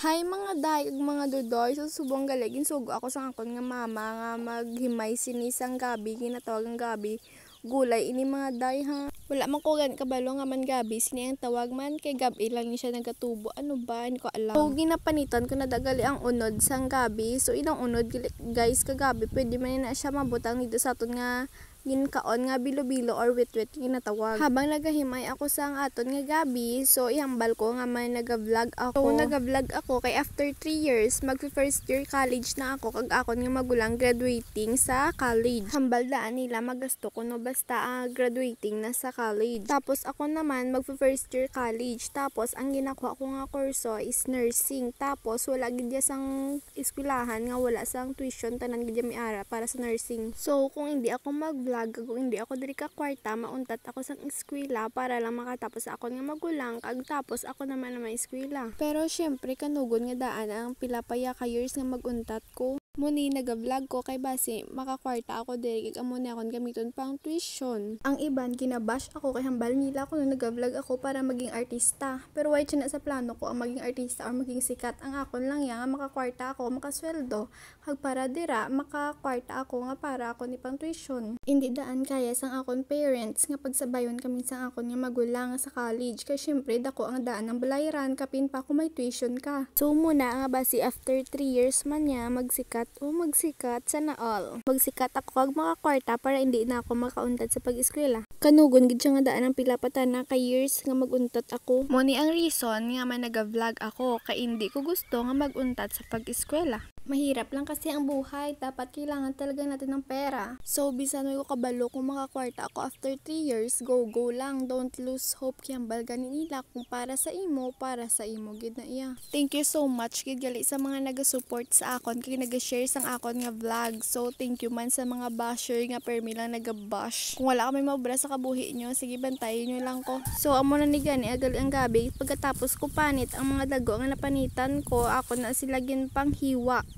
Hi mga dayog mga dudoy, so subong galegin sugo ako sa akon nga mama nga maghimay sinisang gabi, ginatawag ang gabi, gulay ini mga day ha. Wala man ko gan kabalo nga man gabi, sini ang tawag man kay gabi lang ni siya nagkatubo, ano ba, hindi ko alam. So ginapanitan ko na dagali ang unod sang gabi, so inang unod guys kagabi, pwede man na siya mabutang dito sa aton nga kaon nga bilo-bilo or witwit ginatawag. Habang nagahimay ako sa ang aton nga gabi, so ihambal ko nga man naga-vlog ako. So naga-vlog ako kay after 3 years, mag first year college na ako kag akon nga magulang graduating sa college. Hambal daan nila magasto ko no basta uh, graduating na sa college. Tapos ako naman mag first year college. Tapos ang ginakuha ko nga kurso is nursing. Tapos wala gid sang eskwelahan nga wala sang tuition tanan gid may ara para sa nursing. So kung hindi ako mag vlog kag hindi ako diri ka kwarta mauntat ako sa eskwela para lang makatapos ako nga magulang kag tapos ako naman na may eskwela. Pero syempre kanugod nga daan ang pila pa ka years nga maguntat ko. Muni nagablog ko kay base makakwarta ako diri kag amo na akon gamiton pang tuition. Ang iban kinabash ako kay hambal nila ko nung nagablog ako para maging artista. Pero why na sa plano ko ang maging artista or maging sikat ang akon lang ya nga makakwarta ako makasweldo kag para dira makakwarta ako nga para ako ni pang tuition. In hindi daan kaya sang akon parents nga pagsabayon kami sang akon nga magulang sa college kay syempre dako ang daan ng balayran kapin pa ko may tuition ka. So muna nga basi after 3 years man niya magsikat o oh, magsikat sana all. Magsikat ako kag kwarta para hindi na ako makauntad sa pag-eskwela. Kanugon gid siya nga daan ang pilapatan patana ka years nga maguntat ako. Mo ang reason nga man naga-vlog ako kay hindi ko gusto nga maguntat sa pag-eskwela. Mahirap lang kasi ang buhay, dapat kailangan talaga natin ng pera. So, bisan mo ko kabalo kung makakwarta ako after 3 years, go go lang, don't lose hope kiyambal ganin nila kung para sa imo, para sa imo, gid na iya. Thank you so much gid gali sa mga naga-support sa akon, kay naga-share sang akon nga vlog. So, thank you man sa mga basher nga permi lang naga-bash. Kung wala kami mabra sa kabuhi nyo, sige bantayin nyo lang ko. So, amo na ni gani agal ah, ang gabi, pagkatapos ko panit ang mga dago nga napanitan ko, ako na sila gin panghiwa.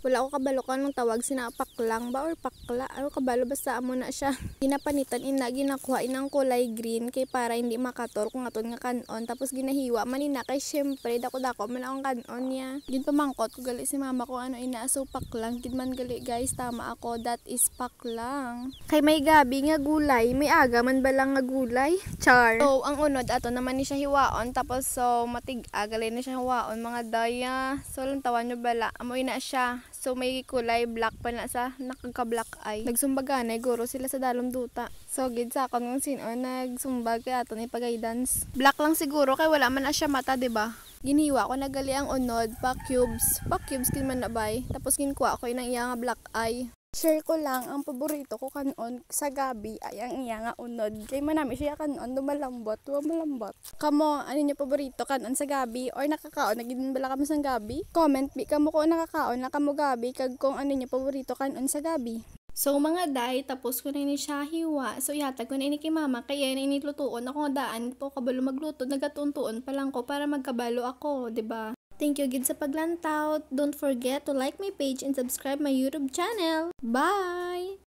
Wala ko kabalo ka nung tawag sinapaklang ba or pakla. Ano kabalo basta amo na siya. Ginapanitan ina ginakuha inang kulay green kay para hindi makator kung aton nga kanon. Tapos ginahiwa man ina kay syempre dako-dako man akong kanon niya. Gid pamangkot ko gali si mama ko ano ina so paklang. Gid man gali guys tama ako that is paklang. Kay may gabi nga gulay, may aga man ba lang nga gulay? Char. So ang unod ato naman ni siya hiwaon tapos so matig-agalay ni siya hiwaon mga daya. So lang tawan nyo bala. Amoy na siya. So may kulay black pa na sa nakaka black eye. Nagsumbaga na guro sila sa dalom duta. So gid sa akon ng sino nagsumbag kay ato ni Dance. Black lang siguro kay wala man na siya mata, 'di ba? Giniwa ko nagali ang unod pa cubes. Pa cubes kin man nabay. Tapos ginkuha ko ako inang iya nga black eye. Share ko lang, ang paborito ko kanon sa gabi ay ang iya nga unod. Kay manami siya kanon, dumalambot, malambot. Kamo, ano niyo paborito kanon sa gabi or nakakaon, naging bala kamo sa gabi? Comment bi kamo ko nakakaon nakamo gabi kag kung ano niyo paborito kanon sa gabi. So mga day, tapos ko na ni siya hiwa. So yata ko na ini kay mama, kaya na inilutuon ako daan po kabalo magluto, nagatuntuon pa lang ko para magkabalo ako, 'di ba? Thank you again sa paglantaw. Don't forget to like my page and subscribe my YouTube channel. Bye!